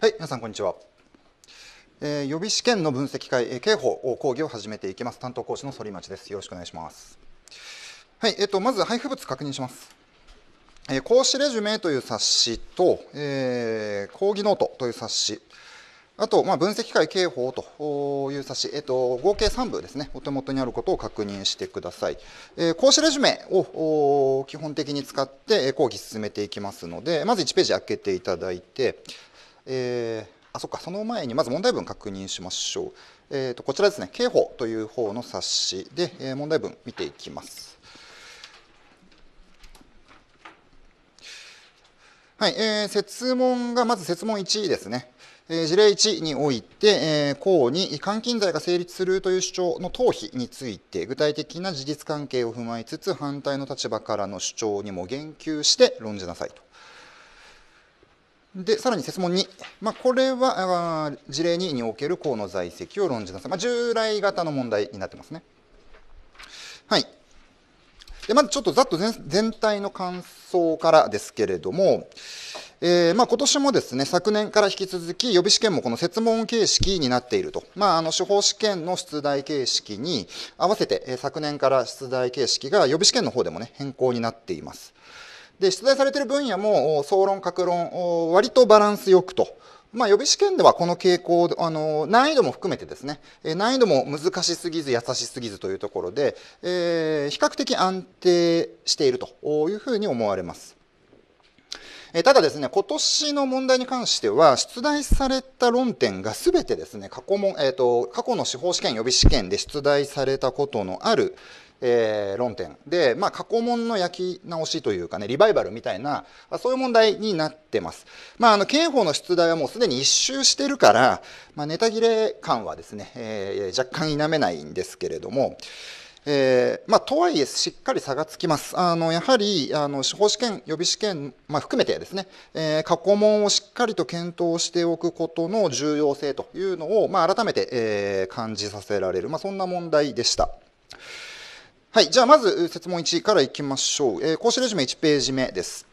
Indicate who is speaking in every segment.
Speaker 1: はい、皆さんこんにちは。えー、予備試験の分析会、えー、刑法講義を始めていきます。担当講師の反町です。よろしくお願いします。はい、えっ、ー、とまず配布物確認します。えー、講師レジュメという冊子と、えー、講義ノートという冊子。あと、まあ、分析会刑法という冊子、えっと、合計3部ですね、お手元にあることを確認してください。えー、講師レジュメを基本的に使って講義進めていきますので、まず1ページ開けていただいて、えー、あ、そっか、その前にまず問題文確認しましょう。えーと、こちらですね、刑法という方の冊子で、えー、問題文見ていきます。はい、えー、設問が、まず設問1ですね。え事例1において、え項に監禁罪が成立するという主張の逃避について、具体的な事実関係を踏まえつつ、反対の立場からの主張にも言及して論じなさいと。でさらに設問2、まあ、これは事例2における項の在籍を論じなさい、まあ、従来型の問題になってますね。はい、でまずちょっとざっと全体の感想からですけれども、えーまあ、今年もですね昨年から引き続き予備試験もこの設問形式になっていると、まあ、あの司法試験の出題形式に合わせて、え昨年から出題形式が予備試験の方でもね変更になっています。で出題されている分野も総論、格論、割とバランスよくと。まあ、予備試験ではこの傾向、あの、難易度も含めてですね、難易度も難しすぎず、優しすぎずというところで、えー、比較的安定しているというふうに思われます。えただですね、今年の問題に関しては、出題された論点がすべてですね、過去も、えっ、ー、と、過去の司法試験予備試験で出題されたことのある、えー、論点で、まあ、過去問の焼き直しというかねリバイバルみたいな、まあ、そういう問題になってます、まあ、あの刑法の出題はもうすでに一周してるから、まあ、ネタ切れ感はですね、えー、若干否めないんですけれどもえー、まあ、とはいえ、しっかり差がつきます。あのやはりあの司法試験、予備試験、まあ、含めてですね、えー、過去問をしっかりと検討しておくことの重要性というのを、まあ、改めて、えー、感じさせられる、まそんな問題でした。はい、じゃあまず設問1からいきましょう。えー、講師レジュメ1ページ目です。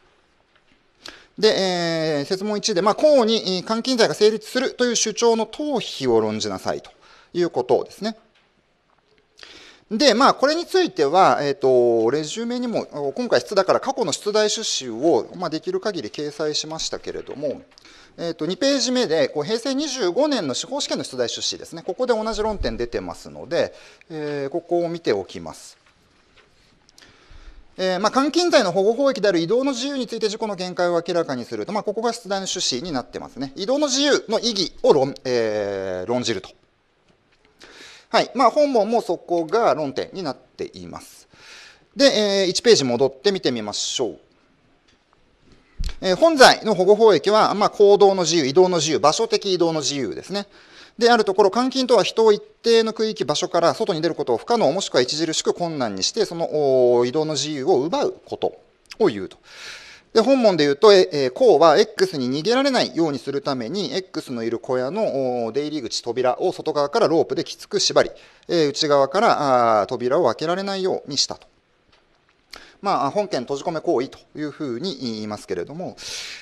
Speaker 1: で、えー、設問1で、まあ、公に監禁罪が成立するという主張の逃避を論じなさいということですね。で、まあ、これについては、えっ、ー、と、レジュメにも、今回、出だから過去の出題趣旨を、まあ、できる限り掲載しましたけれども、えっ、ー、と、2ページ目で、こう平成25年の司法試験の出題趣旨ですね、ここで同じ論点出てますので、えー、ここを見ておきます。えー、まあ、監禁罪の保護法益である移動の自由について事故の見解を明らかにすると、まあ、ここが出題の趣旨になってますね。移動の自由の意義を論,、えー、論じると。はいまあ、本文もそこが論点になっています。で、えー、1ページ戻って見てみましょう。えー、本罪の保護法益は、まあ、行動の自由、移動の自由、場所的移動の自由ですね。であるところ、監禁とは人を一定の区域、場所から外に出ることを不可能もしくは著しく困難にして、その移動の自由を奪うことを言うと。で、本文で言うと、え、え、は X に逃げられないようにするために、X のいる小屋の出入り口、扉を外側からロープできつく縛り、え、内側から扉を開けられないようにしたと。まあ、本件閉じ込め行為というふうに言いますけれども、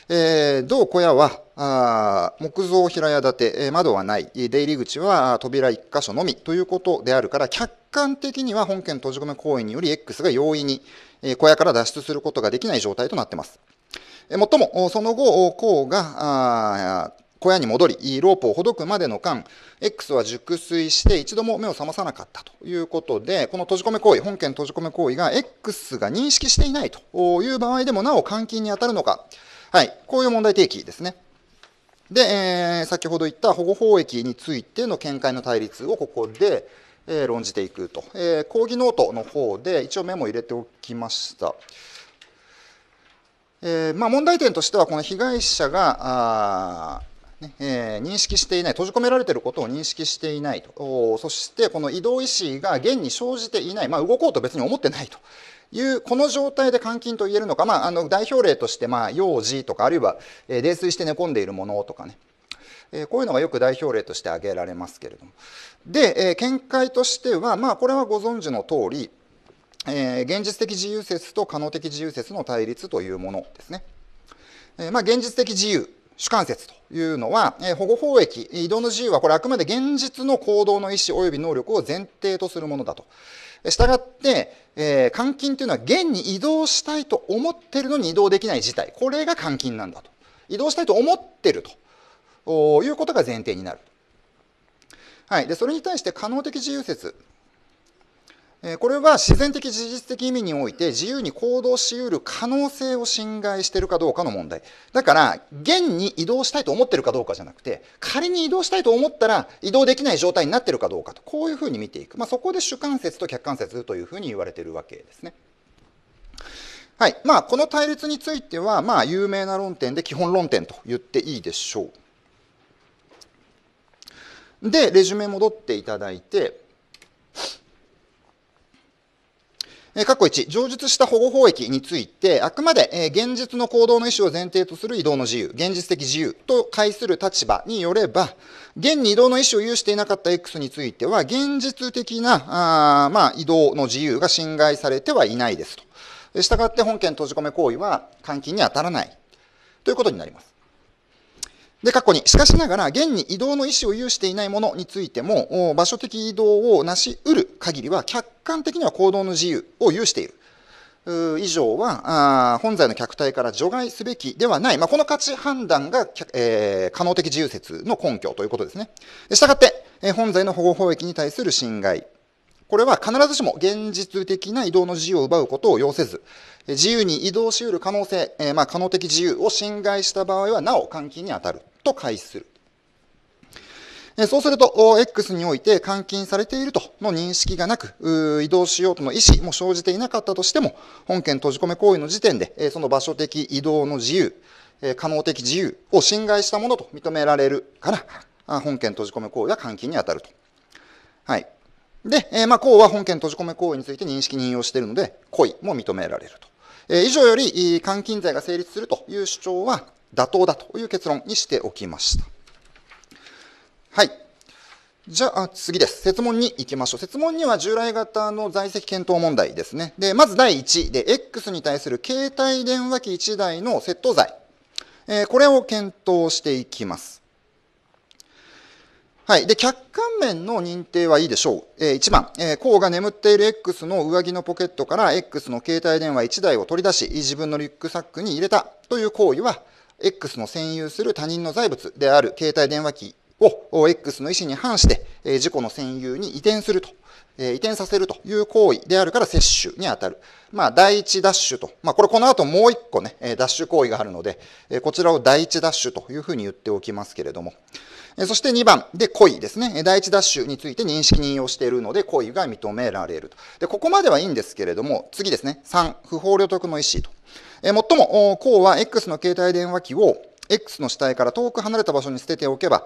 Speaker 1: えー、同小屋は、あ木造平屋建て、窓はない、出入り口は扉1箇所のみということであるから、客観的には本件閉じ込め行為により X が容易に小屋から脱出することができない状態となっています。もっとも、その後、公が小屋に戻り、ロープをほどくまでの間、X は熟睡して一度も目を覚まさなかったということで、この閉じ込め行為、本件閉じ込め行為が X が認識していないという場合でもなお監禁に当たるのか、はい、こういう問題提起ですね。で、えー、先ほど言った保護法益についての見解の対立をここで、えー、論じていくと、えー、抗議ノートの方で一応メモ入れておきました。えーまあ、問題点としては、この被害者が、あえー、認識していない閉じ込められていることを認識していないとそしてこの移動意思が現に生じていない、まあ、動こうと別に思ってないというこの状態で監禁と言えるのか、まあ、あの代表例として、まあ、幼児とかあるいは、えー、泥酔して寝込んでいるものとかね、えー、こういうのがよく代表例として挙げられますけれどもで、えー、見解としては、まあ、これはご存知の通り、えー、現実的自由説と可能的自由説の対立というものですね。えーまあ、現実的自由主観説というのは、え保護法益、移動の自由はこれあくまで現実の行動の意思及び能力を前提とするものだと。したがって、えー、監禁というのは現に移動したいと思ってるのに移動できない事態。これが監禁なんだと。移動したいと思ってるということが前提になる。はい、でそれに対して可能的自由説これは自然的事実的意味において自由に行動しうる可能性を侵害しているかどうかの問題。だから、現に移動したいと思ってるかどうかじゃなくて、仮に移動したいと思ったら移動できない状態になってるかどうかと、こういうふうに見ていく。まあ、そこで主観説と客観説というふうに言われているわけですね。はい。まあ、この対立については、まあ、有名な論点で基本論点と言っていいでしょう。で、レジュメ戻っていただいて、え括弧1、上述した保護法益について、あくまで、え現実の行動の意思を前提とする移動の自由、現実的自由と介する立場によれば、現に移動の意思を有していなかった X については、現実的な、あまあ、移動の自由が侵害されてはいないですと。したがって本件閉じ込め行為は監禁に当たらないということになります。で、過去に、しかしながら、現に移動の意思を有していないものについても、場所的移動を成し得る限りは、客観的には行動の自由を有している。以上は、本罪の客体から除外すべきではない。まあ、この価値判断が、えー、可能的自由説の根拠ということですね。したがって、本罪の保護法益に対する侵害。これは必ずしも現実的な移動の自由を奪うことを要せず、自由に移動し得る可能性、えー、まあ、可能的自由を侵害した場合は、なお監禁に当たる。と解する。そうすると、X において監禁されているとの認識がなく、移動しようとの意思も生じていなかったとしても、本件閉じ込め行為の時点で、その場所的移動の自由、可能的自由を侵害したものと認められるから、本件閉じ込め行為は監禁に当たると。はい。で、えー、まあ、項は本件閉じ込め行為について認識認用しているので、故意も認められると。えー、以上より、監禁罪が成立するという主張は、妥当だという結論にしておきました。はい。じゃあ次です。設問に行きましょう。設問には従来型の在籍検討問題ですね。で、まず第1で、X に対する携帯電話機1台の窃盗罪。えー、これを検討していきます。はい。で、客観面の認定はいいでしょう。えー、1番、えー、甲が眠っている X の上着のポケットから X の携帯電話1台を取り出し、自分のリュックサックに入れたという行為は、X の占有する他人の財物である携帯電話機を X の意思に反して、事自己の占有に移転すると、移転させるという行為であるから接種に当たる。まあ、第一ダッシュと。まあ、これこの後もう一個ね、ダッシュ行為があるので、こちらを第一ダッシュというふうに言っておきますけれども、そして2番で故意ですね。第1ダッシュについて認識認用しているので故意が認められると。で、ここまではいいんですけれども、次ですね。3、不法領得の意思と。えもっとも、こうは X の携帯電話機を X の死体から遠く離れた場所に捨てておけば、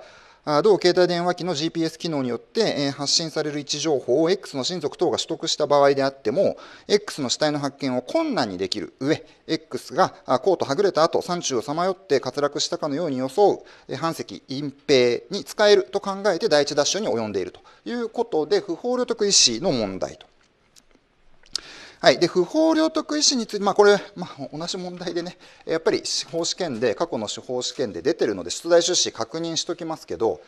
Speaker 1: 同携帯電話機の GPS 機能によって発信される位置情報を X の親族等が取得した場合であっても X の死体の発見を困難にできる上 X がコートはぐれた後山中をさまよって滑落したかのように装う反石隠蔽に使えると考えて第一奪取に及んでいるということで不法領得意思の問題と。はい、で不法領得意思について、まあ、これ、まあ、同じ問題でね、やっぱり司法試験で、過去の司法試験で出てるので、出題趣旨確認しておきますけど、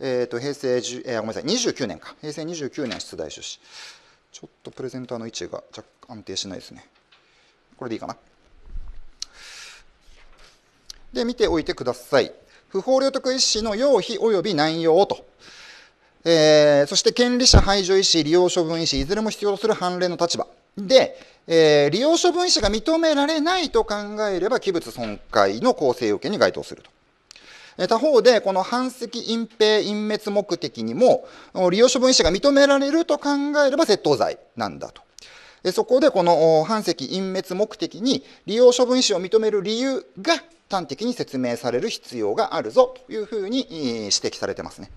Speaker 1: えーと、と平成、えー、ごめんなさい、29年か、平成29年出題趣旨。ちょっとプレゼンターの位置が若干安定しないですね。これでいいかな。で、見ておいてください。不法領得意思の要否及び内容と。えー、そして権利者排除意思、利用処分意思、いずれも必要とする判例の立場。で、えー、利用処分者が認められないと考えれば、器物損壊の構成要件に該当すると。他方で、この反責隠蔽隠滅目的にも、利用処分者が認められると考えれば窃盗罪なんだと。そこでこの反責隠滅目的に利用処分者を認める理由が端的に説明される必要があるぞというふうに指摘されてますね。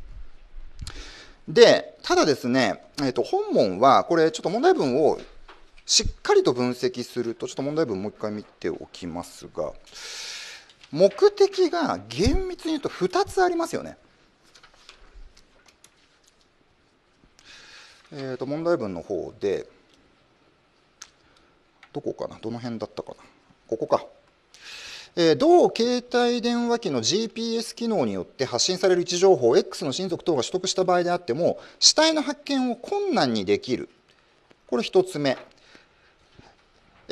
Speaker 1: で、ただですね、えっと、本文は、これちょっと問題文をしっかりと分析するとちょっと問題文もう一回見ておきますが目的が厳密に言うと2つありますよね。えー、と問題文の方でどこかなどの辺だったかなここか。えー、同携帯電話機の GPS 機能によって発信される位置情報 X の親族等が取得した場合であっても死体の発見を困難にできるこれ1つ目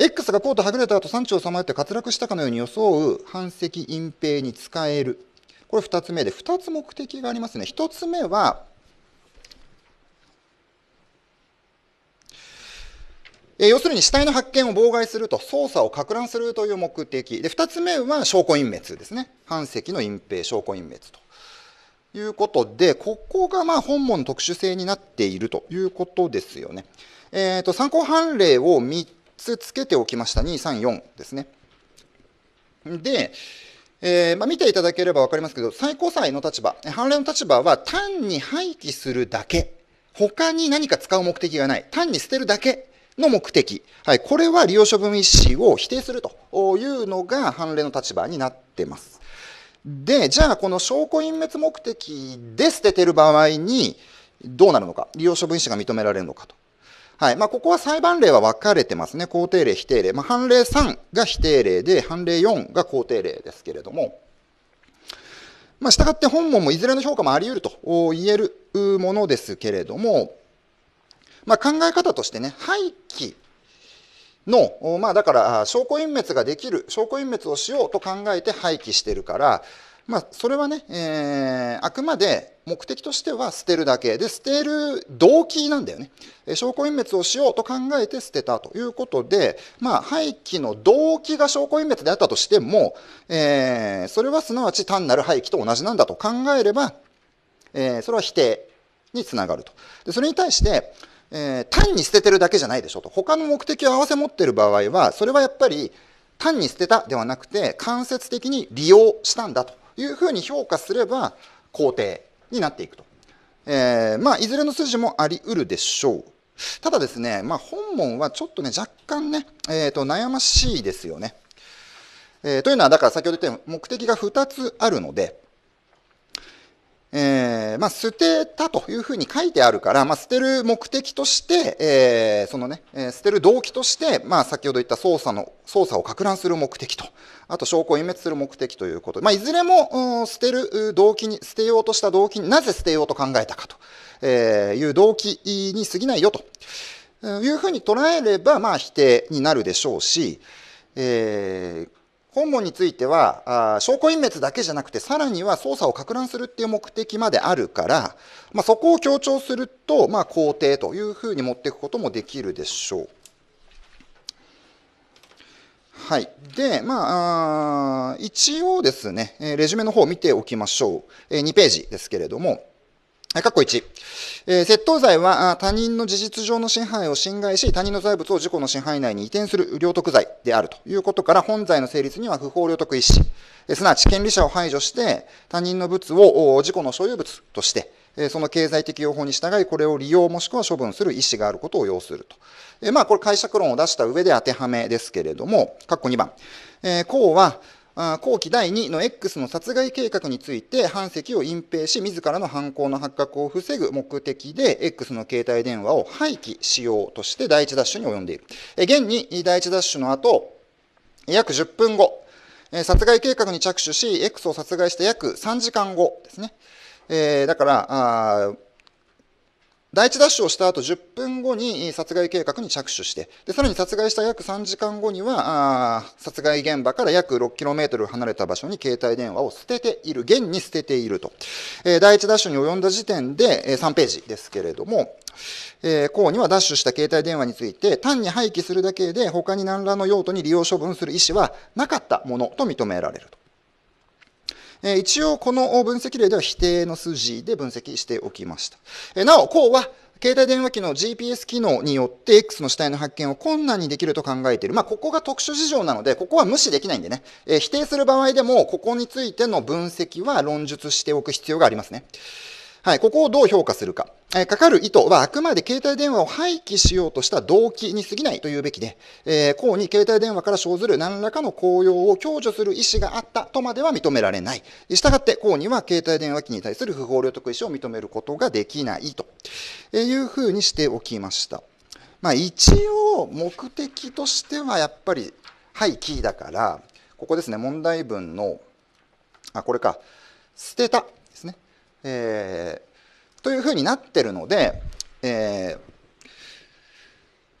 Speaker 1: X がコートはぐれた後山頂をさまよって滑落したかのように装う反石隠蔽に使える。これ2つ目で、2つ目的がありますね。1つ目は、え要するに死体の発見を妨害すると、捜査をか乱するという目的。で、2つ目は証拠隠滅ですね。反石の隠蔽、証拠隠滅ということで、ここがま本門の特殊性になっているということですよね。えっ、ー、と、参考判例を3つつけておきました。234ですね。で、えー、まあ、見ていただければ分かりますけど、最高裁の立場、判例の立場は単に廃棄するだけ、他に何か使う目的がない、単に捨てるだけの目的、はい、これは利用処分意思を否定するというのが判例の立場になってます。で、じゃあこの証拠隠滅目的で捨ててる場合にどうなるのか、利用処分意思が認められるのかとはい。まあ、ここは裁判例は分かれてますね。肯定例、否定例。まあ、判例3が否定例で、判例4が肯定例ですけれども、まあ、従って本文もいずれの評価もあり得ると言えるものですけれども、まあ、考え方としてね、廃棄の、まあ、だから証拠隠滅ができる、証拠隠滅をしようと考えて廃棄してるから、まあ、それはね、えー、あくまで目的としては捨てるだけで捨てる動機なんだよね証拠隠滅をしようと考えて捨てたということで、まあ、廃棄の動機が証拠隠滅であったとしても、えー、それはすなわち単なる廃棄と同じなんだと考えれば、えー、それは否定につながるとでそれに対して、えー、単に捨ててるだけじゃないでしょうと他の目的を併せ持っている場合はそれはやっぱり単に捨てたではなくて間接的に利用したんだと。いうふうに評価すれば肯定になっていくと。えー、まあ、いずれの筋もあり得るでしょう。ただですね、まあ、本門はちょっとね、若干ね、えー、と悩ましいですよね。えー、というのは、だから先ほど言ったように目的が2つあるので、えー、まあ、捨てたというふうに書いてあるから、まあ、捨てる目的として、えー、そのね、えー、捨てる動機として、まあ、先ほど言った捜査の、捜査をか乱する目的と、あと証拠を隠滅する目的ということ、まあ、いずれも、捨てる動機に、捨てようとした動機になぜ捨てようと考えたかと、えいう動機に過ぎないよと、いうふうに捉えれば、まあ、否定になるでしょうし、えー、本文についてはあ証拠隠滅だけじゃなくてさらには捜査をか乱するっていう目的まであるから、まあ、そこを強調すると、まあ、肯定というふうに持っていくこともできるでしょう。はい。で、まあ、あ一応ですね、レジュメの方を見ておきましょう。2ページですけれども、括弧1、えー、窃盗罪は他人の事実上の支配を侵害し、他人の財物を事故の支配内に移転する領得罪であるということから、本罪の成立には不法領得意思、えー、すなわち権利者を排除して、他人の物を事故の所有物として、えその経済的用法に従い、これを利用もしくは処分する意思があることを要すると。えまあ、これ解釈論を出した上で当てはめですけれども、括弧2番。えー、項は、後期第2の X の殺害計画について反籍を隠蔽し自らの犯行の発覚を防ぐ目的で X の携帯電話を廃棄しようとして第1ダッシュに及んでいる現に第1ダッシュの後約10分後殺害計画に着手し X を殺害して約3時間後ですね、えー、だから第1ダッシュをした後10分後に殺害計画に着手して、でさらに殺害した約3時間後にはあ、殺害現場から約 6km 離れた場所に携帯電話を捨てている、現に捨てていると。えー、第1ダッシュに及んだ時点で、えー、3ページですけれども、えー、にはダッシュした携帯電話について、単に廃棄するだけで他に何らの用途に利用処分する意思はなかったものと認められると。え一応この分析例では否定の筋で分析しておきました。えなお、こうは携帯電話機の GPS 機能によって X の死体の発見を困難にできると考えている。まあ、ここが特殊事情なので、ここは無視できないんでね。えー、否定する場合でも、ここについての分析は論述しておく必要がありますね。はい、ここをどう評価するか。えかかる意図はあくまで携帯電話を廃棄しようとした動機に過ぎないというべきで、えー、うに携帯電話から生ずる何らかの効用を享受する意思があったとまでは認められない。したがって、うには携帯電話機に対する不法領得意思を認めることができないというふうにしておきました。まあ、一応、目的としてはやっぱり廃棄だから、ここですね、問題文の、あ、これか、捨てたですね。えー、というふうになってるので、えー、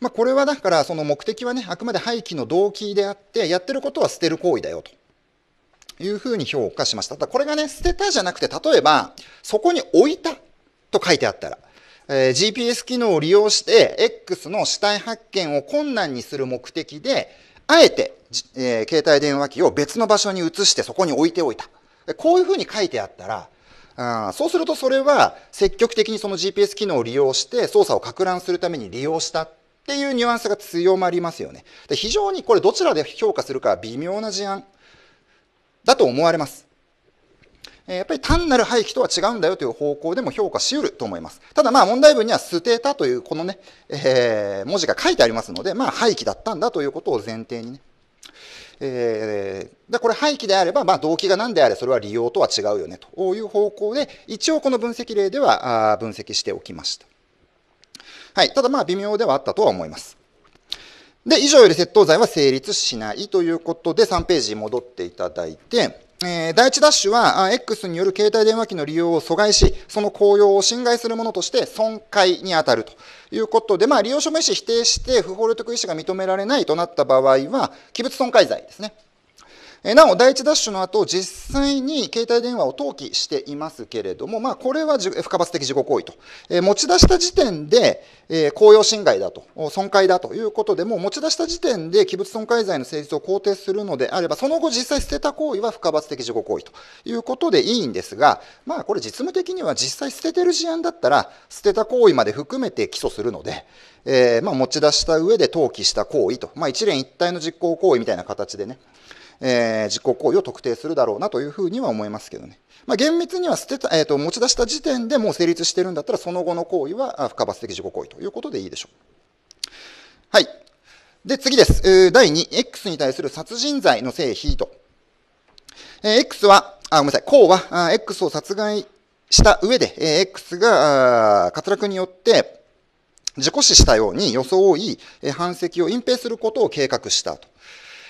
Speaker 1: まあ、これはだからその目的はねあくまで廃棄の動機であってやってることは捨てる行為だよというふうに評価しましたただこれがね捨てたじゃなくて例えばそこに置いたと書いてあったら、えー、GPS 機能を利用して X の死体発見を困難にする目的であえて、えー、携帯電話機を別の場所に移してそこに置いておいたこういうふうに書いてあったらそうするとそれは積極的にその GPS 機能を利用して操作をか乱するために利用したっていうニュアンスが強まりますよね。で非常にこれどちらで評価するか微妙な事案だと思われます。やっぱり単なる廃棄とは違うんだよという方向でも評価しうると思います。ただまあ問題文には捨てたというこのね、えー、文字が書いてありますので、まあ廃棄だったんだということを前提にね、えー、でこれ廃棄であれば、まあ、動機が何であれそれは利用とは違うよねという方向で一応この分析例では分析しておきました、はい、ただまあ微妙ではあったとは思いますで以上より窃盗罪は成立しないということで3ページに戻っていただいてえー、第1ダッシュは、X による携帯電話機の利用を阻害し、その効用を侵害するものとして損壊に当たるということで、まあ、利用証明意思否定して、不法領得意思が認められないとなった場合は、器物損壊罪ですね。なお、第1ダッシュの後、実際に携帯電話を登記していますけれども、まあ、これは不可罰的自己行為と。持ち出した時点で、公用侵害だと、損壊だということで、もう持ち出した時点で器物損壊罪の成立を肯定するのであれば、その後実際捨てた行為は不可罰的自己行為ということでいいんですが、まあ、これ実務的には実際捨ててる事案だったら、捨てた行為まで含めて起訴するので、えー、まあ、持ち出した上で登記した行為と、まあ、一連一体の実行行為みたいな形でね、えー、実行行為を特定するだろうなというふうには思いますけどね。まあ、厳密には捨てた、えっ、ー、と、持ち出した時点でもう成立してるんだったら、その後の行為は不可罰的自己行為ということでいいでしょう。はい。で、次です。第2、X に対する殺人罪の性非と。えー、X は、あ、ごめんなさい、公は、X を殺害した上で、えー、X が、あ滑落によって、事故死したように装い、え反籍を隠蔽することを計画したと。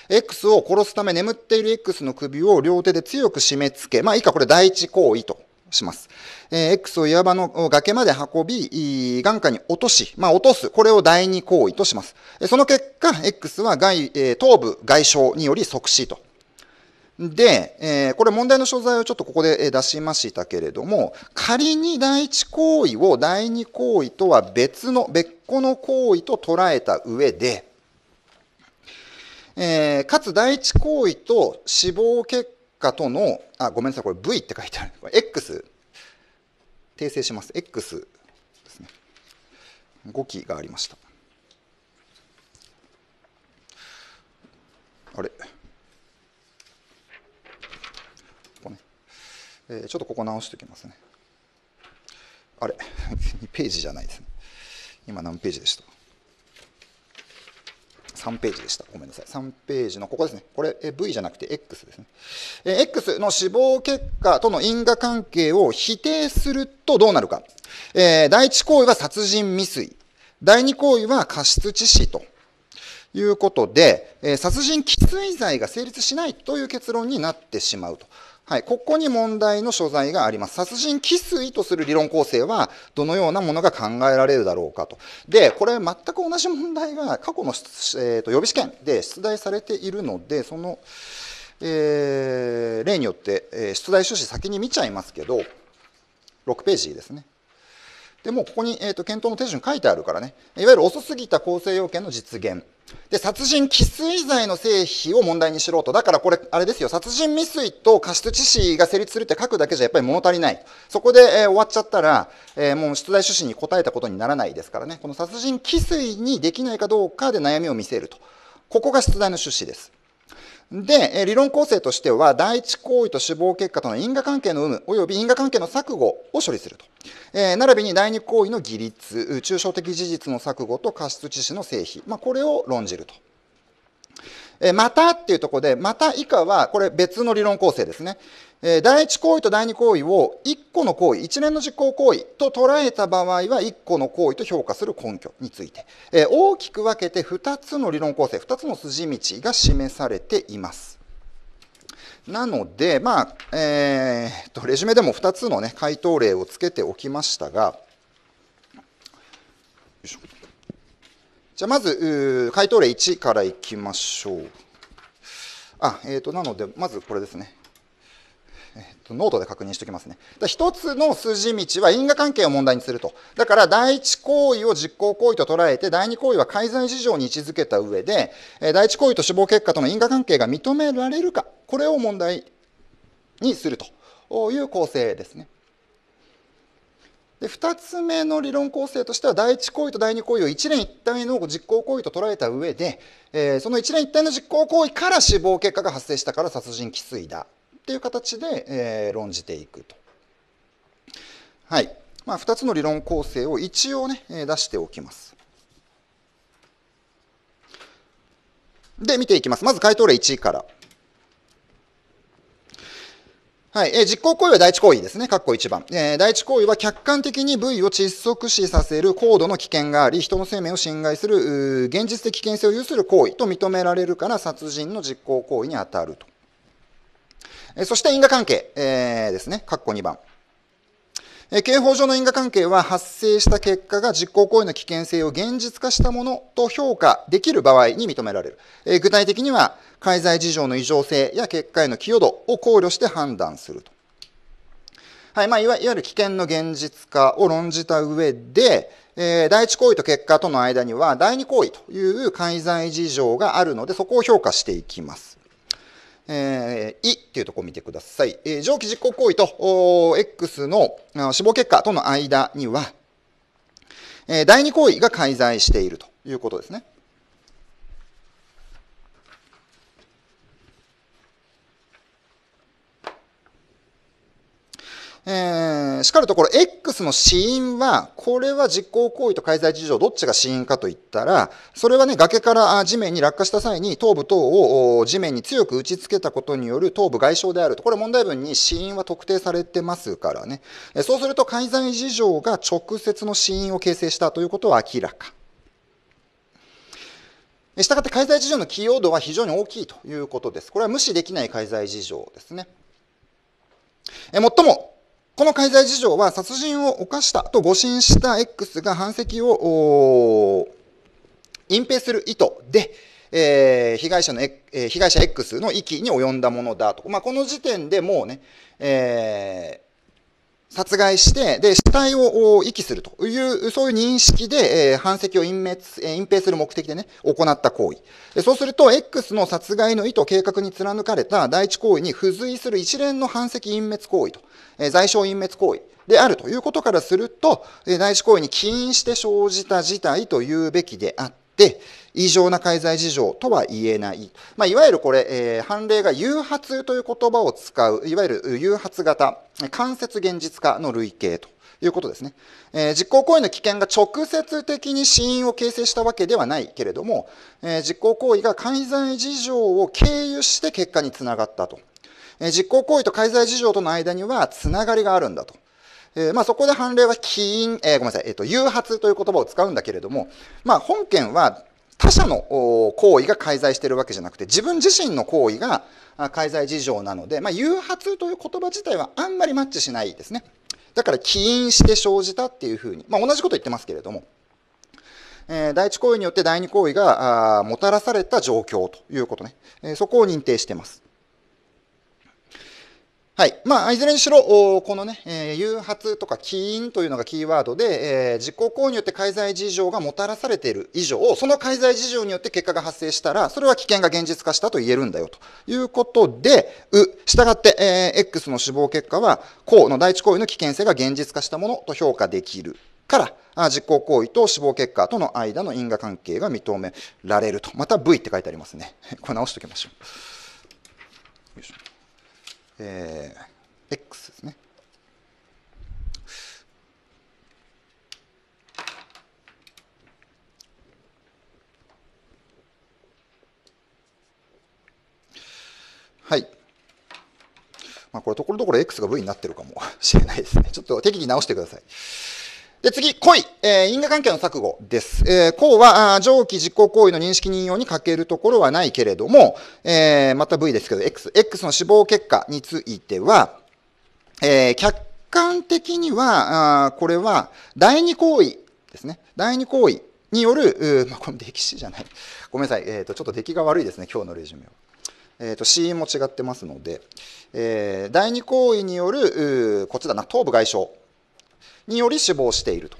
Speaker 1: X を殺すため眠っている X の首を両手で強く締め付け、まあ以下これ第一行為とします。えー、X を岩場の崖まで運び、眼下に落とし、まあ、落とす。これを第二行為とします。その結果、X は外、えー、頭部外傷により即死と。で、えー、これ問題の所在をちょっとここで出しましたけれども、仮に第一行為を第二行為とは別の、別個の行為と捉えた上で、えー、かつ第一行為と死亡結果との、あ、ごめんなさい、これ V って書いてある。これ X、訂正します。X ですね。5期がありました。あれここね、えー、ちょっとここ直しておきますね。あれ ?2 ページじゃないですね。今何ページでした3ページでした。ごめんなさい。3ページのここですね。これ、え V じゃなくて X ですね。え X の死亡結果との因果関係を否定するとどうなるか。えー、第1行為は殺人未遂。第2行為は過失致死ということで、え殺人既遂罪が成立しないという結論になってしまうと。はい、ここに問題の所在があります。殺人既遂とする理論構成はどのようなものが考えられるだろうかと。で、これ全く同じ問題が過去の、えーと、予備試験で出題されているので、その、えー、例によって、えー、出題趣旨先に見ちゃいますけど、6ページですね。でもここに、えーと、検討の手順書いてあるからね、いわゆる遅すぎた構成要件の実現。で、殺人起遂罪の成否を問題にしろと。だからこれ、あれですよ、殺人未遂と過失致死が成立するって書くだけじゃやっぱり物足りない。そこで、えー、終わっちゃったら、えー、もう出題趣旨に答えたことにならないですからね、この殺人起遂にできないかどうかで悩みを見せると。ここが出題の趣旨です。で、理論構成としては、第一行為と死亡結果との因果関係の有無、及び因果関係の錯誤を処理すると。えー、並びに第二行為の義律、抽象的事実の錯誤と過失致死の成否、まあ、これを論じると。えまたっていうところで、また以下は、これ別の理論構成ですね。第1行為と第2行為を1個の行為一連の実行行為と捉えた場合は1個の行為と評価する根拠について大きく分けて2つの理論構成2つの筋道が示されています。なので、まあえーと、レジュメでも2つの、ね、回答例をつけておきましたがじゃあまず回答例1からいきましょう。あえーとなのでまずこれですね。ノートで確認しておきますね。一つの筋道は因果関係を問題にすると。だから第一行為を実行行為と捉えて、第二行為は介在事情に位置づけた上で、第一行為と死亡結果との因果関係が認められるか、これを問題にするという構成ですね。で2つ目の理論構成としては第一行為と第二行為を一連一体の実行行為と捉えた上で、えー、その一連一体の実行行為から死亡結果が発生したから殺人未遂だっていう形で、えー、論じていくと。はい。まあ、2つの理論構成を一応ね、出しておきます。で、見ていきます。まず回答例1から。はい、えー、実行行為は第一行為ですね、括弧1番、えー、第一行為は客観的に部位を窒息死させる高度の危険があり、人の生命を侵害する現実的危険性を有する行為と認められるから、殺人の実行行為に当たると。そして因果関係、えー、ですね、括弧2番。刑法上の因果関係は発生した結果が実行行為の危険性を現実化したものと評価できる場合に認められる。え具体的には、介在事情の異常性や結果への寄与度を考慮して判断すると。はいまあ、いわゆる危険の現実化を論じた上で、え第一行為と結果との間には第二行為という介在事情があるので、そこを評価していきます。えー、いっていうとこ見てください。えー、上記実行行為とお X の死亡結果との間には、えー、第二行為が介在しているということですね。えーしかるところ X の死因は、これは実行行為と介在事情どっちが死因かといったら、それはね、崖から地面に落下した際に頭部等を地面に強く打ち付けたことによる頭部外傷であると。これ問題文に死因は特定されてますからね。そうすると介在事情が直接の死因を形成したということは明らか。したがって介在事情の寄与度は非常に大きいということです。これは無視できない介在事情ですね。え最もこの介在事情は殺人を犯したと誤信した X が反席を隠蔽する意図で、えー、被害者の、えー、被害者 X の域に及んだものだと。まあ、この時点でもうね、えー殺害して、で、死体を遺棄するという、そういう認識で、えー、反跡を隠滅、えー、隠蔽する目的でね、行った行為。そうすると、X の殺害の意図、計画に貫かれた第一行為に付随する一連の反跡隠滅行為と、えー、罪証隠滅行為であるということからすると、えー、第一行為に起因して生じた事態というべきであった。で、異常な介在事情とは言えない、まあ、いわゆるこれ、えー、判例が誘発という言葉を使う、いわゆる誘発型、間接現実化の類型と。いうことですね、えー、実行行為の危険が直接的に死因を形成したわけではないけれども、えー、実行行為が介在事情を経由して結果につながったと、えー、実行行為と介在事情との間にはつながりがあるんだとえー、まあ、そこで判例は起因、えー、ごめんなさい、えっ、ー、と、誘発という言葉を使うんだけれども、まあ、本件は他者の行為が介在しているわけじゃなくて、自分自身の行為が介在事情なので、まあ、誘発という言葉自体はあんまりマッチしないですね。だから起因して生じたっていうふうに、まあ、同じこと言ってますけれども、えー、第一行為によって第二行為がもたらされた状況ということね、えー、そこを認定してます。はい。まあ、いずれにしろ、このね、えー、誘発とか起因というのがキーワードで、えー、実行行為によって介在事情がもたらされている以上、その介在事情によって結果が発生したら、それは危険が現実化したと言えるんだよ、ということで、う、従って、えー、X の死亡結果は、こうの第一行為の危険性が現実化したものと評価できる。から、実行行為と死亡結果との間の因果関係が認められると。また V って書いてありますね。これ直しておきましょう。よいしょ。えー、X ですね。はい。まあ、これ、ところどころ X が V になってるかもし れないですね。ちょっと適宜直してください。で、次、恋、えー、因果関係の錯誤です。えー、項は、上記実行行為の認識任用に欠けるところはないけれども、えー、また V ですけど、X、X の死亡結果については、えー、客観的には、あこれは、第二行為ですね。第二行為による、まあ、この歴史じゃない。ごめんなさい。えっ、ー、と、ちょっと出来が悪いですね、今日のレジュメは。えーと、と死因も違ってますので、えー、第二行為によるこっちだな頭部外傷により死亡していると。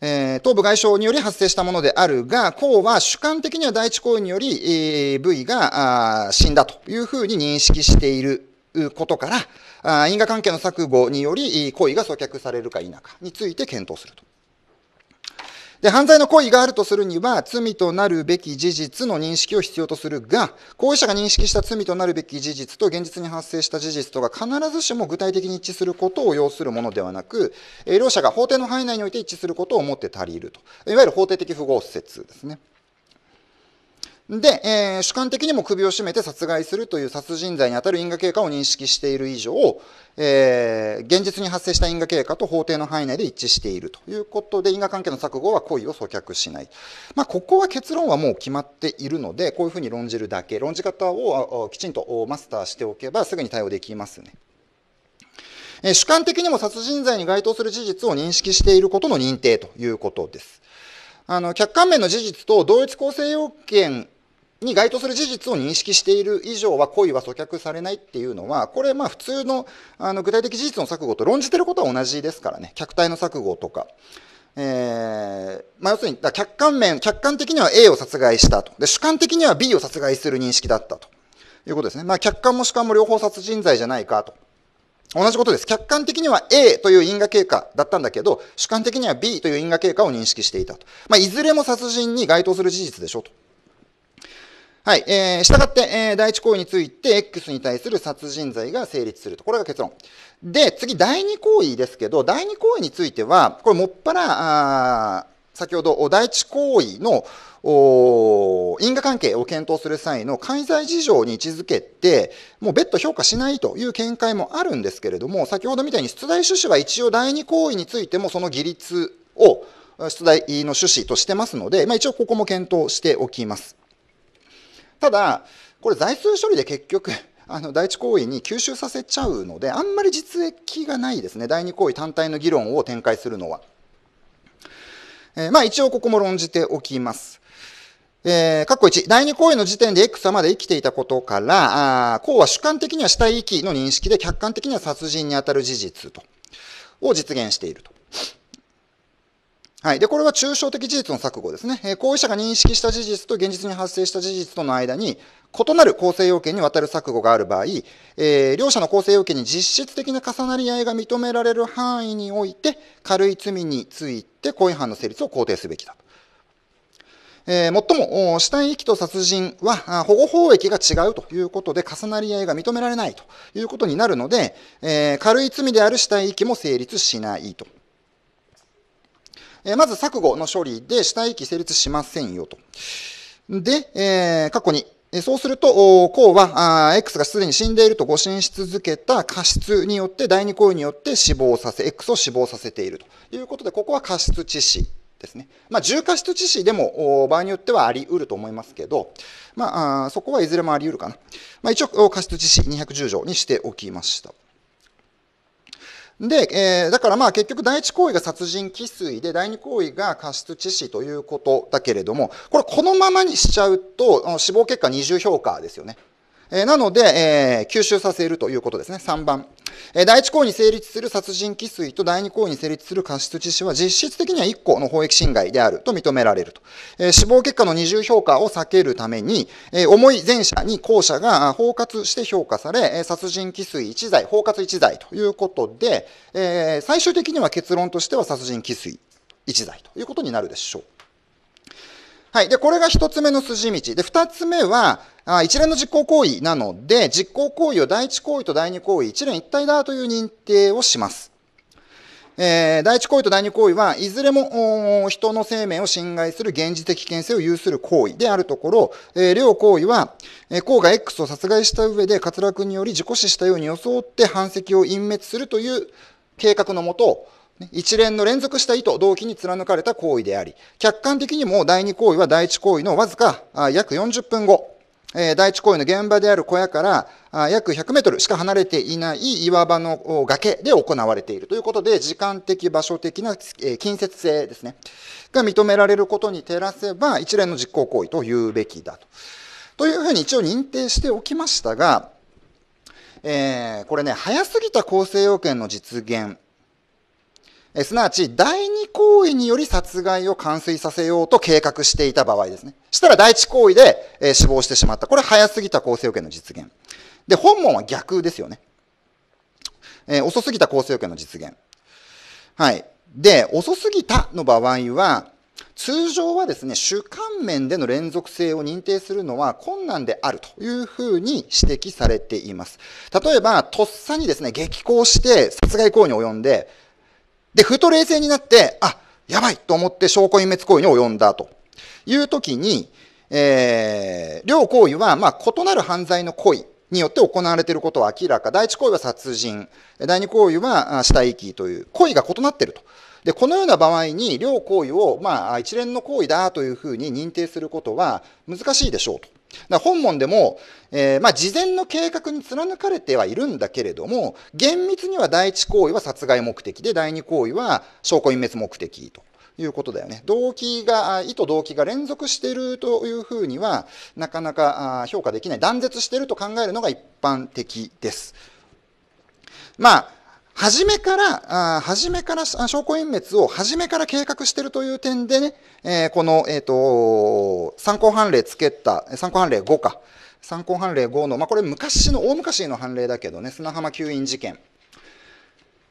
Speaker 1: えー、頭部外傷により発生したものであるが、項は主観的には第一行為により、えー、部位が死んだというふうに認識していることから、あ因果関係の錯誤により、行為が阻却されるか否かについて検討すると。で、犯罪の行為があるとするには、罪となるべき事実の認識を必要とするが、行為者が認識した罪となるべき事実と現実に発生した事実とが必ずしも具体的に一致することを要するものではなく、両者が法定の範囲内において一致することをもって足りると。いわゆる法定的不合説ですね。で、えー、主観的にも首を絞めて殺害するという殺人罪にあたる因果経過を認識している以上、えー、現実に発生した因果経過と法定の範囲内で一致しているということで、因果関係の錯誤は故意を阻却しない。まあ、ここは結論はもう決まっているので、こういうふうに論じるだけ、論じ方をきちんとマスターしておけば、すぐに対応できますね。えー、主観的にも殺人罪に該当する事実を認識していることの認定ということです。あの、客観面の事実と同一構成要件に該当する事実を認識している以上は故意は阻却されないっていうのは、これまあ普通のあの具体的事実の錯誤と論じてることは同じですからね、客体の錯誤とか。えーまあ、要するに客観面、客観的には A を殺害したとで、主観的には B を殺害する認識だったということですね、まあ、客観も主観も両方殺人罪じゃないかと、同じことです、客観的には A という因果経過だったんだけど、主観的には B という因果経過を認識していたと、まあ、いずれも殺人に該当する事実でしょうと。はい。えー、したがって、えー、第一行為について X に対する殺人罪が成立すると。これが結論。で、次、第二行為ですけど、第二行為については、これもっぱら、あ先ほど、第一行為の、因果関係を検討する際の介在事情に位置づけて、もう別途評価しないという見解もあるんですけれども、先ほどみたいに出題趣旨は一応第二行為についてもその義律を出題の趣旨としてますので、まあ、一応ここも検討しておきます。ただ、これ財数処理で結局、あの第一行為に吸収させちゃうので、あんまり実益がないですね、第二行為単体の議論を展開するのは。えー、まあ一応ここも論じておきます。えー、括弧1、第二行為の時点で X はまだ生きていたことから、あこうは主観的には死体遺棄の認識で、客観的には殺人に当たる事実と、を実現していると。はい。で、これは抽象的事実の錯誤ですね。えー、行為者が認識した事実と現実に発生した事実との間に、異なる構成要件にわたる錯誤がある場合、えー、両者の構成要件に実質的な重なり合いが認められる範囲において、軽い罪について故意犯の成立を肯定すべきだと。えー、もっとも、死体遺棄と殺人は保護法益が違うということで重なり合いが認められないということになるので、えー、軽い罪である死体遺棄も成立しないとえー、まず錯誤の処理で死体遺棄成立しませんよと。で、えー、過去に、そうすると、こうは、X がすでに死んでいると誤診し続けた過失によって、第二行為によって死亡させ、X を死亡させているということで、ここは過失致死ですね。まあ、重過失致死でも場合によってはあり得ると思いますけど、まあ、そこはいずれもあり得るかな。まあ、一応、過失致死210条にしておきました。で、えー、だからまあ結局第一行為が殺人未遂で、第二行為が過失致死ということだけれども、これこのままにしちゃうと、死亡結果二重評価ですよね。えなので、えー、吸収させるということですね。3番。え第1項に成立する殺人未遂と第2項に成立する過失致死は実質的には1項の法益侵害であると認められると。え死亡結果の二重評価を避けるために、え重い前者に後者が包括して評価され、え殺人未遂1罪、包括1罪ということで、え最終的には結論としては殺人未遂1罪ということになるでしょう。はい。で、これが1つ目の筋道。で、2つ目は、あ一連の実行行為なので、実行行為を第一行為と第二行為、一連一体だという認定をします。えー、第一行為と第二行為はいずれも人の生命を侵害する現実的危険性を有する行為であるところ、えー、両行為は、えー、甲が X を殺害した上で滑落により自己死したように装って反責を隠滅するという計画のもと、一連の連続した意図、動機に貫かれた行為であり、客観的にも第二行為は第一行為のわずか約40分後、え第一公園の現場である小屋から約100メートルしか離れていない岩場の崖で行われているということで、時間的、場所的な近接性ですね、が認められることに照らせば、一連の実行行為と言うべきだと。というふうに一応認定しておきましたが、えー、これね、早すぎた構成要件の実現えすなわち第二行為により殺害を完遂させようと計画していた場合ですね。したら第一行為で、え死亡してしまった。これ早すぎた構成要件の実現。で、本問は逆ですよね。えー、遅すぎた構成要件の実現。はい。で、遅すぎたの場合は、通常はですね、主観面での連続性を認定するのは困難であるというふうに指摘されています。例えば、とっさにですね、激行して殺害行為に及んで、で、ふと冷静になって、あ、やばいと思って証拠隠滅行為に及んだという時に、えー、両行為は、まあ、異なる犯罪の行為によって行われていることは明らか。第一行為は殺人。第二行為は死体遺棄という、行為が異なっていると。で、このような場合に、両行為を、まあ、一連の行為だというふうに認定することは難しいでしょうと。だ本門でも、えー、まあ、事前の計画に貫かれてはいるんだけれども、厳密には第一行為は殺害目的で、第二行為は証拠隠滅目的ということだよね。動機が、意と動機が連続しているというふうには、なかなか評価できない。断絶していると考えるのが一般的です。まあ初めから、あ初めから、証拠隠滅を初めから計画しているという点でね、えー、この、えっ、ー、と、参考判例つけた、参考判例5か。参考判例5の、まあ、これ昔の、大昔の判例だけどね、砂浜吸引事件。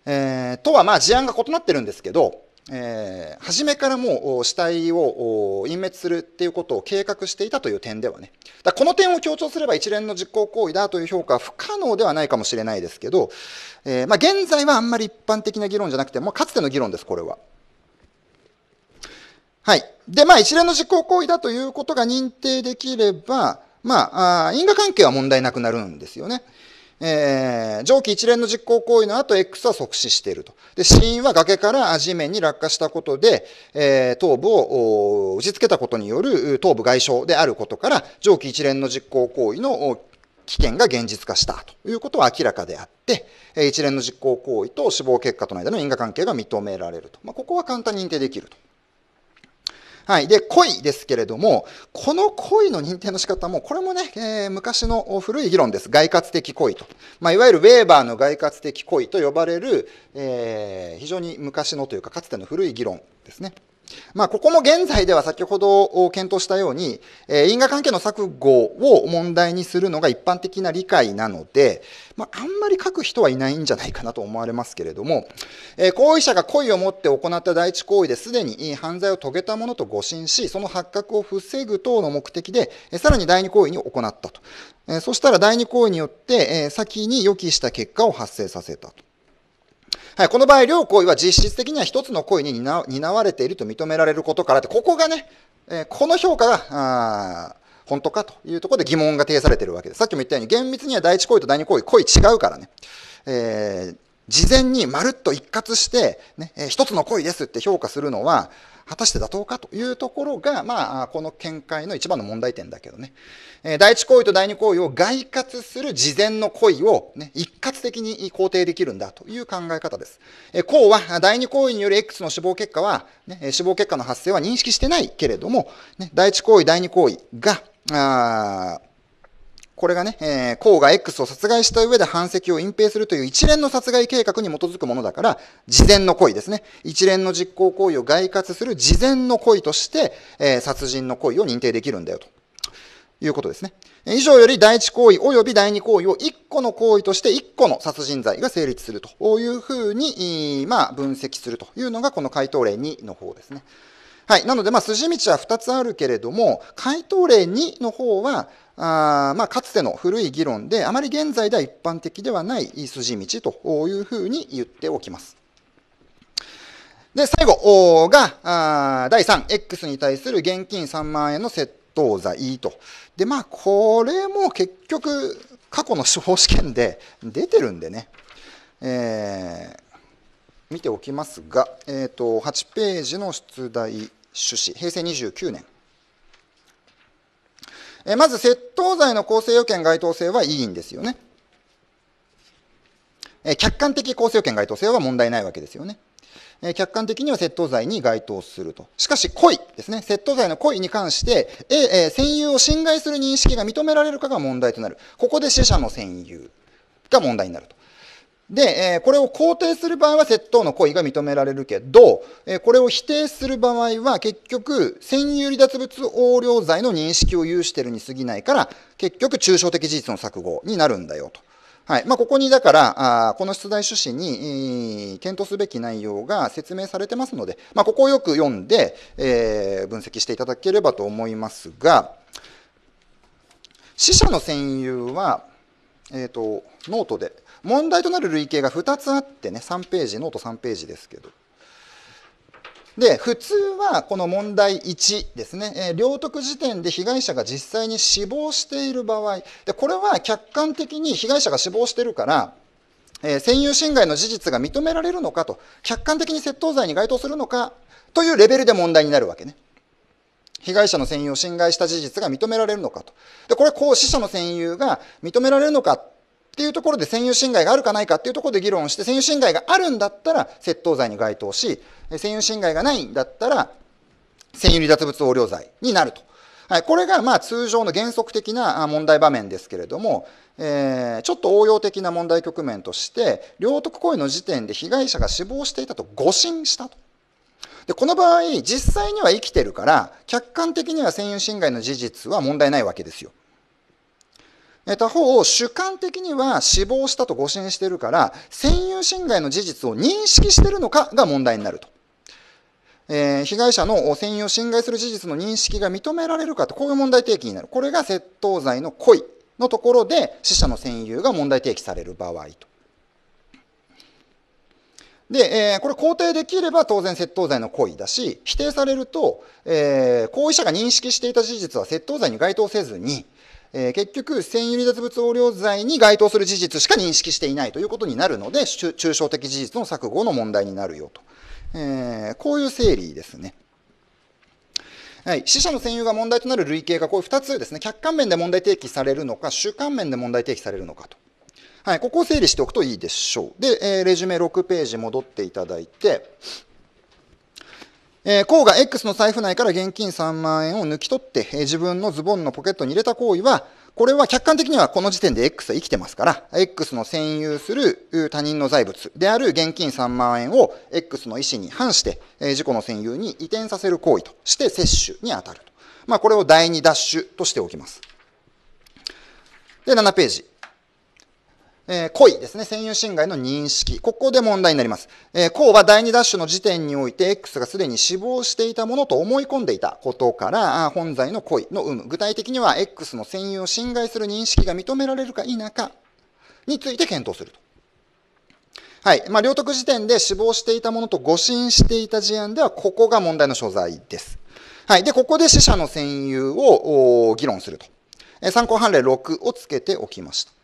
Speaker 1: えー、とはまあ事案が異なってるんですけど、えー、初めからもう死体を隠滅するっていうことを計画していたという点ではねだこの点を強調すれば一連の実行行為だという評価は不可能ではないかもしれないですけど、えー、まあ、現在はあんまり一般的な議論じゃなくて、もかつての議論ですこれは。はい。で、まあ一連の実行行為だということが認定できれば、まあ、あ因果関係は問題なくなるんですよね。えー、上記一連の実行行為の後、X は即死していると。で、死因は崖から地面に落下したことで、えー、頭部を打ちつけたことによる頭部外傷であることから、上記一連の実行行為の危険が現実化したということは明らかであって、一連の実行行為と死亡結果との間の因果関係が認められると。まあ、ここは簡単に認定できると。はい。で、恋ですけれども、この恋の認定の仕方も、これもね、えー、昔の古い議論です。外括的恋と。まあ、いわゆるウェーバーの外括的恋と呼ばれる、えー、非常に昔のというか、かつての古い議論ですね。まあ、ここも現在では先ほど検討したように、え因果関係の錯誤を問題にするのが一般的な理解なので、まあ、あんまり書く人はいないんじゃないかなと思われますけれども、え行為者が故意を持って行った第一行為ですでに犯罪を遂げたものと誤審し、その発覚を防ぐ等の目的で、えさらに第二行為に行ったと。えそしたら第二行為によって、え先に予期した結果を発生させたと。はい、この場合、両行為は実質的には一つの行為に担われていると認められることからって、ここがね、えー、この評価が、本当かというところで疑問が呈されているわけです。さっきも言ったように、厳密には第一行為と第二行為、行為違うからね。えー、事前にまるっと一括して、ね、えー、つの行為ですって評価するのは、果たして妥当かというところが、まあ、この見解の一番の問題点だけどね。え第一行為と第二行為を概括する事前の行為を、ね、一括的に肯定できるんだという考え方です。えー、項は、第二行為による X の死亡結果は、ね、死亡結果の発生は認識してないけれども、ね、第一行為、第二行為が、あこれがね、えー、甲が X を殺害した上で反責を隠蔽するという一連の殺害計画に基づくものだから、事前の行為ですね。一連の実行行為を概括する事前の行為として、えー、殺人の行為を認定できるんだよと。いうことですね。以上より第一行為及び第二行為を一個の行為として一個の殺人罪が成立するというふうに、まあ、分析するというのがこの回答例2の方ですね。はい。なので、まあ、筋道は2つあるけれども、回答例2の方は、あまあ、かつての古い議論であまり現在では一般的ではない筋道というふうに言っておきます。で、最後が、第3、X に対する現金3万円の窃盗罪と。で、まあ、これも結局、過去の司法試験で 出てるんでね、えー、見ておきますが、えーと、と8ページの出題趣旨、平成29年。えまず、窃盗罪の構成要件該当性はいいんですよね。え客観的構成要件該当性は問題ないわけですよね。え客観的には窃盗罪に該当すると。しかし、故意ですね。窃盗罪の故意に関して、A、え占有を侵害する認識が認められるかが問題となる。ここで死者の占有が問題になると。で、えこれを肯定する場合は窃盗の行為が認められるけど、えこれを否定する場合は結局、占有離脱物横領罪の認識を有しているに過ぎないから、結局、抽象的事実の錯誤になるんだよと。はいまあ、ここにだから、あこの出題趣旨に、えー、検討すべき内容が説明されてますので、まあ、ここをよく読んで、えー、分析していただければと思いますが、死者の占有は、えーとノートで問題となる類型が2つあってね3ページノート3ページですけどで普通はこの問題1ですね、えー、領得時点で被害者が実際に死亡している場合でこれは客観的に被害者が死亡してるからえー、占有侵害の事実が認められるのかと客観的に窃盗罪に該当するのかというレベルで問題になるわけね。被害者の占有を侵害した事実が認められるのかと。で、これ、死者の占有が認められるのかっていうところで占有侵害があるかないかっていうところで議論して占有侵害があるんだったら窃盗罪に該当し占有侵害がないんだったら占有離脱物横領罪になると。はい、これがまあ通常の原則的な問題場面ですけれども、えー、ちょっと応用的な問題局面として領得行為の時点で被害者が死亡していたと誤診したと。でこの場合実際には生きてるから客観的には占有侵害の事実は問題ないわけですよ。他方、主観的には死亡したと誤信しているから、占有侵害の事実を認識しているのかが問題になると。えー、被害者の占有を侵害する事実の認識が認められるかと、こういう問題提起になる。これが窃盗罪の故意のところで、死者の占有が問題提起される場合と。で、えー、これ肯定できれば当然窃盗罪の故意だし、否定されると、えー、行為者が認識していた事実は窃盗罪に該当せずに、えー、結局、占有離脱物横領罪に該当する事実しか認識していないということになるので、抽象的事実の錯誤の問題になるよと。えー、こういう整理ですね。はい、死者の占有が問題となる類型がこういう2つですね、客観面で問題提起されるのか、主観面で問題提起されるのかと。はい、ここを整理しておくといいでしょう。で、えー、レジュメ6ページ戻っていただいて、えー、甲が X の財布内から現金3万円を抜き取って、え自分のズボンのポケットに入れた行為は、これは客観的にはこの時点で X は生きてますから、X の占有する他人の財物である現金3万円を X の意思に反して、え自己の占有に移転させる行為として摂取に当たると。まあ、これを第2ダッシュとしておきます。で、7ページ。えー、故意ですね、占有侵害の認識。ここで問題になります。えー、項は第二ダッシュの時点において、X がすでに死亡していたものと思い込んでいたことから、本罪の故意の有無。具体的には、X の占有を侵害する認識が認められるか否かについて検討すると。はい。まあ、領得時点で死亡していたものと誤診していた事案では、ここが問題の所在です。はい。で、ここで死者の占有を議論すると。参考判例6をつけておきました。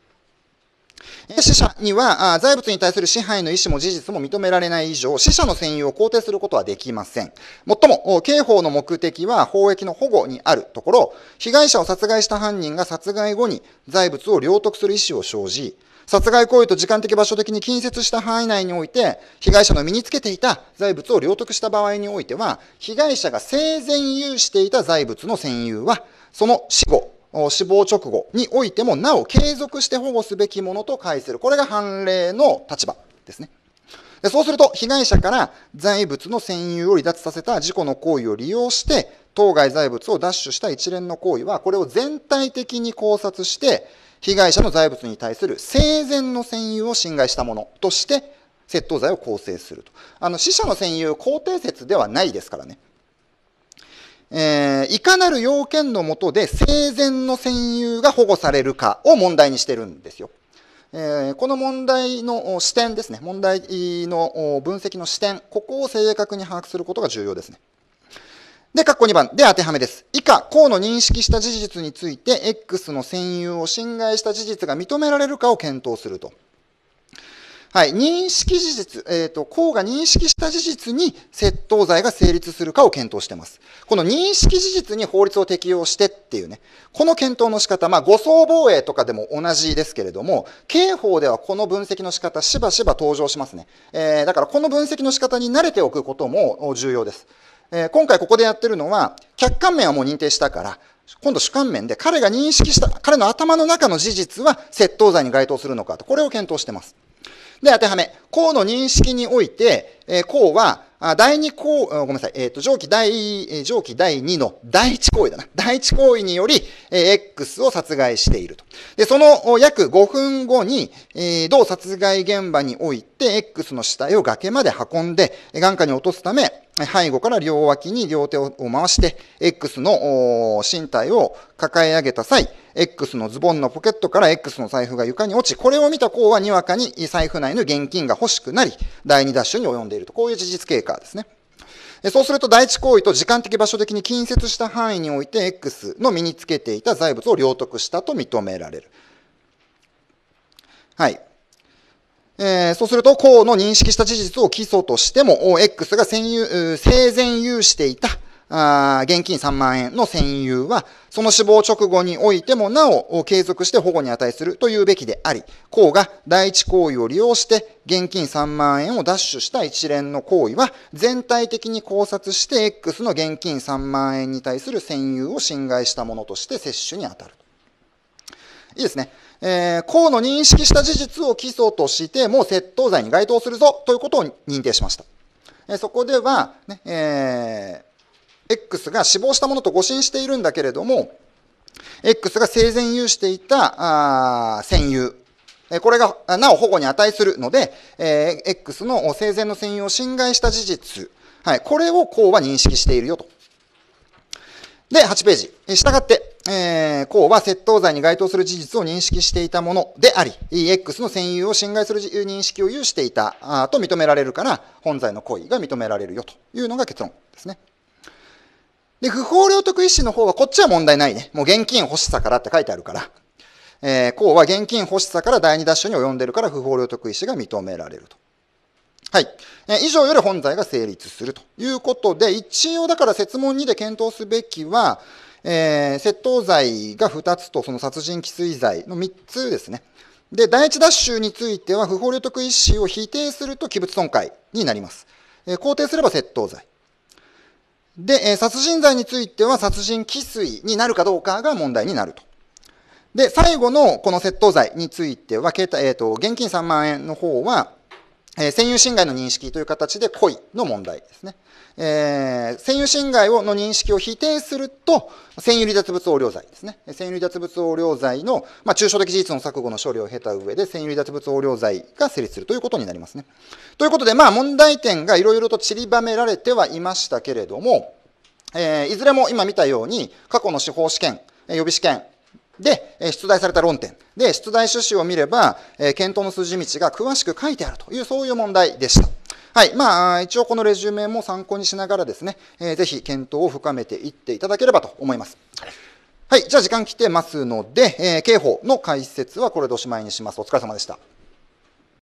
Speaker 1: 死者には財物に対する支配の意思も事実も認められない以上、死者の占有を肯定することはできません。もっとも、刑法の目的は法益の保護にあるところ、被害者を殺害した犯人が殺害後に財物を領得する意思を生じ、殺害行為と時間的場所的に近接した範囲内において、被害者の身につけていた財物を領得した場合においては、被害者が生前有していた財物の占有は、その死後、死亡直後においてもなお継続して保護すべきものと解する。これが判例の立場ですね。そうすると、被害者から財物の占有を離脱させた事故の行為を利用して、当該財物を奪取した一連の行為は、これを全体的に考察して、被害者の財物に対する生前の占有を侵害したものとして、窃盗罪を構成すると。あの、死者の占有、肯定説ではないですからね。えー、いかなる要件のもとで生前の占有が保護されるかを問題にしてるんですよ。えー、この問題の視点ですね、問題の分析の視点、ここを正確に把握することが重要ですね。で、括弧2番。で、当てはめです。以下、項の認識した事実について、X の占有を侵害した事実が認められるかを検討すると。はい、認識事実、えっ、ー、と、公が認識した事実に窃盗罪が成立するかを検討してます。この認識事実に法律を適用してっていうね、この検討の仕方、まあ、誤送防衛とかでも同じですけれども、刑法ではこの分析の仕方、しばしば登場しますね。えー、だからこの分析の仕方に慣れておくことも重要です。えー、今回ここでやってるのは、客観面はもう認定したから、今度主観面で彼が認識した、彼の頭の中の事実は窃盗罪に該当するのかと、これを検討してます。で、当てはめ。項の認識において、え項は、あ第二項、ごめんなさい、えっ、ー、と、上記第、上記第二の第一行為だな。第一行為により、えー、X を殺害していると。で、その約5分後に、えー、同殺害現場において、X の死体を崖まで運んで、眼下に落とすため、背後から両脇に両手を回して、X の身体を抱え上げた際、X のズボンのポケットから X の財布が床に落ち、これを見た公はにわかに財布内の現金が欲しくなり、第二ダッシュに及んでいると。こういう事実経過ですね。そうすると第一行為と時間的場所的に近接した範囲において X の身につけていた財物を領得したと認められる。はい。えー、そうすると、項の認識した事実を基礎としても、X が占有、生前有していた、あ現金3万円の占有は、その死亡直後においてもなお継続して保護に値するというべきであり、項が第一行為を利用して現金3万円を奪取した一連の行為は、全体的に考察して X の現金3万円に対する占有を侵害したものとして接種に当たる。いいですね。えー、公の認識した事実を基礎として、もう窃盗罪に該当するぞということを認定しました。えー、そこでは、ね、えー、X が死亡したものと誤信しているんだけれども、X が生前有していた、あ占有これがなお保護に値するので、えー、X の生前の占有を侵害した事実、はい、これを公は認識しているよと。で、8ページ。したがって、えー、項は窃盗罪に該当する事実を認識していたものであり、EX の占有を侵害する認識を有していたあと認められるから、本罪の行為が認められるよというのが結論ですね。で、不法領得意思の方は、こっちは問題ないね。もう現金欲しさからって書いてあるから。えー、項は現金欲しさから第二ダッシュに及んでるから、不法領得意思が認められると。はい。え以上より本罪が成立するということで、一応だから説問2で検討すべきは、えー、窃盗罪が2つと、その殺人未遂罪の3つですね。で、第一奪取については、不法領得意思を否定すると器物損壊になります。えー、肯定すれば窃盗罪。で、えー、殺人罪については、殺人未遂になるかどうかが問題になると。で、最後のこの窃盗罪については、携帯えーと、と現金3万円の方は、えー、占有侵害の認識という形で故意の問題ですね。えー、占有侵害をの認識を否定すると、占有離脱物横領罪ですね。占有離脱物横領罪の、まあ、抽象的事実の錯誤の処理を経た上で、占有離脱物横領罪が成立するということになりますね。ということで、まあ、問題点がいろいろと散りばめられてはいましたけれども、えー、いずれも今見たように、過去の司法試験、予備試験、で、出題された論点。で、出題趣旨を見れば、検討の筋道が詳しく書いてあるという、そういう問題でした。はい。まあ、一応このレジュメも参考にしながらですね、えー、ぜひ検討を深めていっていただければと思います。はい。じゃあ時間来てますので、えー、刑法の解説はこれでおしまいにします。お疲れ様でした。